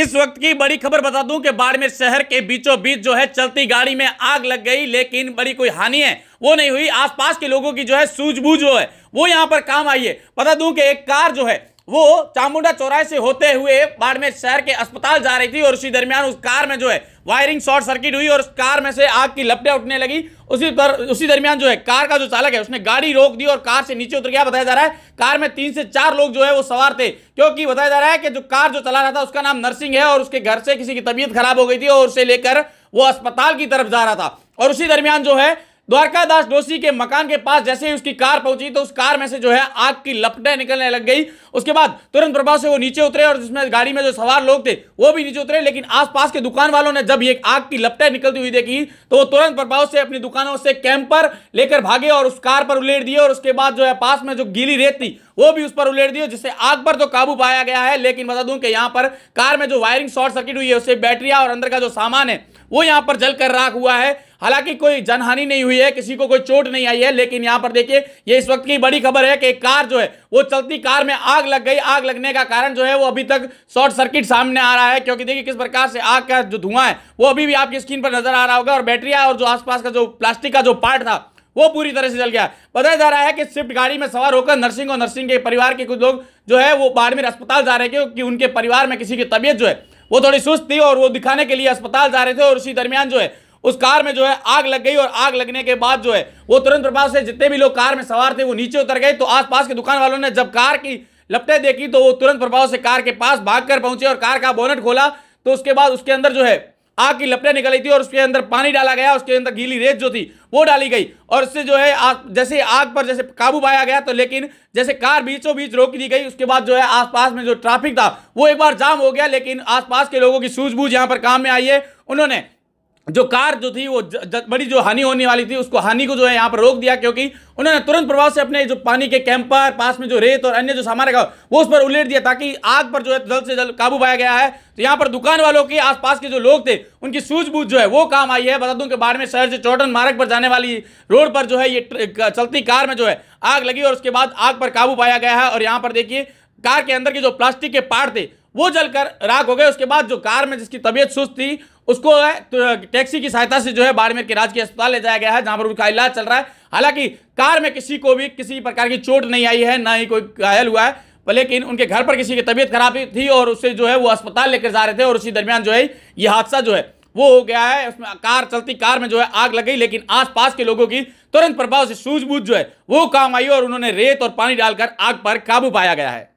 इस वक्त की बड़ी खबर बता दूं कि बाड़मेर शहर के बीचों बीच जो है चलती गाड़ी में आग लग गई लेकिन बड़ी कोई हानि है वो नहीं हुई आसपास के लोगों की जो है सूझबूझ जो है वो यहां पर काम आई है बता दूं कि एक कार जो है वो चामुंडा चौराहे से होते हुए बाड़मेर शहर के अस्पताल जा रही थी और उसी दरमियान उस कार में जो है वायरिंग शॉर्ट सर्किट हुई और उस कार में से आग की लपटें उठने लगी उसी पर उसी दरमियान जो है कार का जो चालक है उसने गाड़ी रोक दी और कार से नीचे उतर गया बताया जा रहा है कार में तीन से चार लोग जो है वो सवार थे क्योंकि बताया जा रहा है कि जो कार जो चला रहा था उसका नाम नर्सिंग है और उसके घर से किसी की तबीयत खराब हो गई थी और उसे लेकर वो अस्पताल की तरफ जा रहा था और उसी दरमियान जो है द्वारकादास डोसी के मकान के पास जैसे ही उसकी कार पहुंची तो उस कार में से जो है आग की लपटें निकलने लग गई उसके बाद तुरंत प्रभाव से वो नीचे उतरे और जिसमें गाड़ी में जो सवार लोग थे वो भी नीचे उतरे लेकिन आसपास के दुकान वालों ने जब ये आग की लपटें निकलती हुई देखी तो वो तुरंत प्रभाव से अपनी दुकानों से कैंपर लेकर भागे और उस कार पर उलेट दिए और उसके बाद जो है पास में जो गीली रेत थी वो भी उस पर उलेट दिए जिससे आग पर तो काबू पाया गया है लेकिन बता दूं कि यहाँ पर कार में जो वायरिंग शॉर्ट सर्किट हुई है उससे बैटरिया और अंदर का जो सामान है वो यहाँ पर जल कर राख हुआ है हालांकि कोई जनहानि नहीं हुई है किसी को कोई चोट नहीं आई है लेकिन यहां पर देखिए ये इस वक्त की बड़ी खबर है कि एक कार जो है वो चलती कार में आग लग गई आग लगने का कारण जो है वो अभी तक शॉर्ट सर्किट सामने आ रहा है क्योंकि देखिए किस प्रकार से आग का जो धुआं है वो अभी भी आपकी स्क्रीन पर नजर आ रहा होगा और बैटरिया और जो आसपास का जो प्लास्टिक का जो पार्ट था वो पूरी तरह से जल गया बताया जा रहा है कि स्विफ्ट गाड़ी में सवार होकर नर्सिंग और नर्सिंग के परिवार के कुछ लोग जो है वो बाड़मेर अस्पताल जा रहे थे क्योंकि उनके परिवार में किसी की तबीयत जो है वो थोड़ी सुस्त थी और वो दिखाने के लिए अस्पताल जा रहे थे और उसी दरमियान जो है उस कार में जो है आग लग गई और आग लगने के बाद जो है वो तुरंत प्रभाव से जितने भी लोग कार में सवार थे वो नीचे उतर गए तो आसपास के दुकान वालों ने जब कार की लपटें देखी तो वो तुरंत प्रभाव से कार के पास भागकर पहुंचे और कार का बोनट खोला तो उसके बाद उसके अंदर जो है आग की लपटें निकली थी और उसके अंदर पानी डाला गया उसके अंदर गीली रेत जो थी वो डाली गई और उससे जो है आग, जैसे आग पर जैसे काबू पाया गया तो लेकिन जैसे कार बीचों बीच रोक दी गई उसके बाद जो है आसपास में जो ट्रैफिक था वो एक बार जाम हो गया लेकिन आसपास के लोगों की सूझबूझ यहाँ पर काम में आई है उन्होंने जो कार जो थी वो ज, ज, बड़ी जो हानि होने वाली थी उसको हानि को जो है यहाँ पर रोक दिया क्योंकि उन्होंने तुरंत प्रभाव से अपने जो पानी के कैंपर पास में जो रेत और अन्य जो सामान रखा वो उस पर उलेट दिया ताकि आग पर जो है जल्द से जल्द काबू पाया गया है तो यहाँ पर दुकान वालों के आसपास के जो लोग थे उनकी सूझबूझ जो है वो काम आई है बता दूं कि बाढ़ में शहर से चौटन मार्ग पर जाने वाली रोड पर जो है ये चलती कार में जो है आग लगी और उसके बाद आग पर काबू पाया गया है और यहाँ पर देखिए कार के अंदर के जो प्लास्टिक के पार्ट थे वो जलकर राख हो गए उसके बाद जो कार में जिसकी तबीयत सुस्त थी उसको तो टैक्सी की सहायता से जो है बाड़मेर के राजकीय अस्पताल ले जाया गया है जहां पर उनका इलाज चल रहा है हालांकि कार में किसी को भी किसी प्रकार की चोट नहीं आई है ना ही कोई घायल हुआ है लेकिन उनके घर पर किसी की तबीयत खराब थी और उससे जो है वो अस्पताल लेकर जा रहे थे और उसी दरमियान जो है ये हादसा जो है वो हो गया है उसमें कार चलती कार में जो है आग लग गई लेकिन आसपास के लोगों की तुरंत प्रभाव से सूझबूझ जो है वो काम आई और उन्होंने रेत और पानी डालकर आग पर काबू पाया गया है